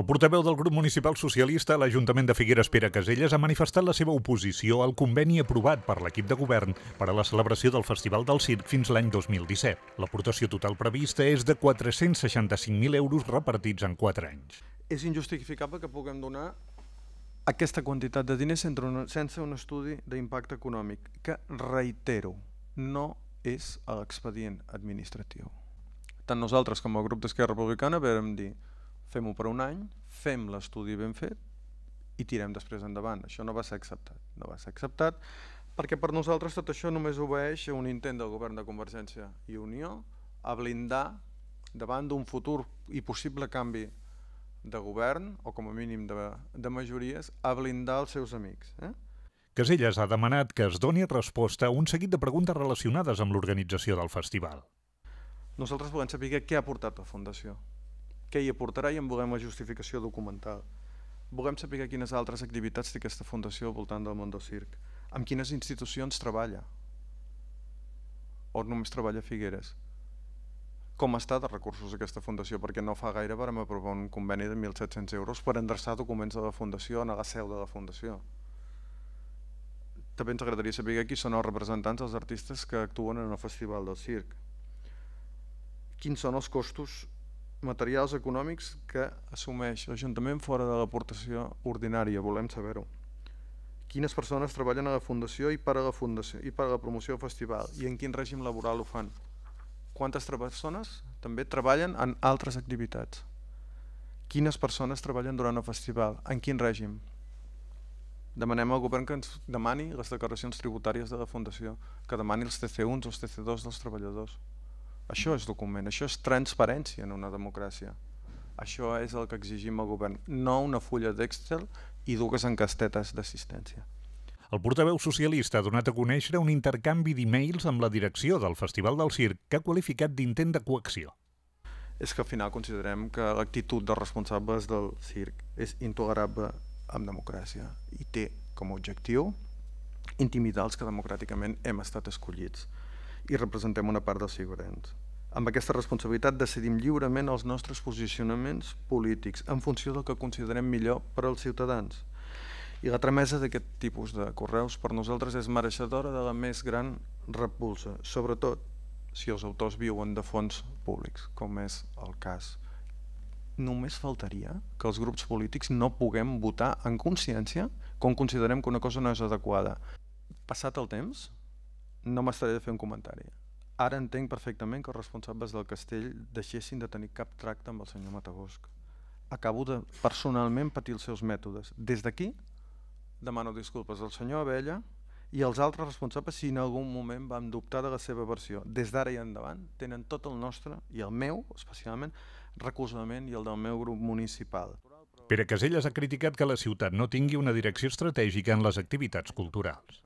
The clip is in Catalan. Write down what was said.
El portaveu del grup municipal socialista a l'Ajuntament de Figueres, Pere Caselles, ha manifestat la seva oposició al conveni aprovat per l'equip de govern per a la celebració del Festival del Circ fins l'any 2017. L'aportació total prevista és de 465.000 euros repartits en 4 anys. És injustificable que puguem donar aquesta quantitat de diners sense un estudi d'impacte econòmic, que, reitero, no és l'expedient administratiu. Tant nosaltres com el grup d'Esquerra Republicana vam dir fem-ho per un any, fem l'estudi ben fet i tirem després endavant. Això no va ser acceptat. No va ser acceptat perquè per nosaltres tot això només obeeix a un intent del govern de Convergència i Unió a blindar davant d'un futur i possible canvi de govern, o com a mínim de, de majories, a blindar els seus amics. Eh? Caselles ha demanat que es doni resposta a un seguit de preguntes relacionades amb l'organització del festival. Nosaltres volem saber què ha portat la Fundació què hi aportarà i en volem la justificació documental. Volem saber quines altres activitats té aquesta fundació al voltant del món del circ, amb quines institucions treballa, o només treballa a Figueres. Com està de recursos aquesta fundació? Perquè no fa gaire vam aprovar un conveni de 1.700 euros per endreçar documents de la fundació a la seu de la fundació. També ens agradaria saber qui són els representants dels artistes que actuen en el Festival del Circ. Quins són els costos materials econòmics que assumeix l'Ajuntament fora de l'aportació ordinària, volem saber-ho. Quines persones treballen a la Fundació i per a la Fundació i per a la promoció del festival i en quin règim laboral ho fan? Quantes persones també treballen en altres activitats? Quines persones treballen durant el festival? En quin règim? Demanem al govern que ens demani les declaracions tributàries de la Fundació, que demani els TC1 o els TC2 dels treballadors. Això és document, això és transparència en una democràcia. Això és el que exigim al govern, no una fulla d'Excel i dues encastetes d'assistència. El portaveu socialista ha donat a conèixer un intercanvi d'e-mails amb la direcció del Festival del Circ que ha qualificat d'intent de coacció. És que al final considerem que l'actitud dels responsables del circ és intolerable amb democràcia i té com a objectiu intimidar els que democràticament hem estat escollits i representem una part dels figurants. Amb aquesta responsabilitat decidim lliurement els nostres posicionaments polítics en funció del que considerem millor per als ciutadans. I la tramesa d'aquest tipus de correus per nosaltres és mereixedora de la més gran repulsa, sobretot si els autors viuen de fons públics, com és el cas. Només faltaria que els grups polítics no puguem votar en consciència quan considerem que una cosa no és adequada. Passat el temps, no m'estaré de fer un comentari. Ara entenc perfectament que els responsables del castell deixessin de tenir cap tracte amb el senyor Matagosc. Acabo de personalment patir els seus mètodes. Des d'aquí demano disculpes al senyor Abella i als altres responsables si en algun moment vam dubtar de la seva versió. Des d'ara i endavant tenen tot el nostre, i el meu especialment, recolzament i el del meu grup municipal. Pere Caselles ha criticat que la ciutat no tingui una direcció estratègica en les activitats culturals.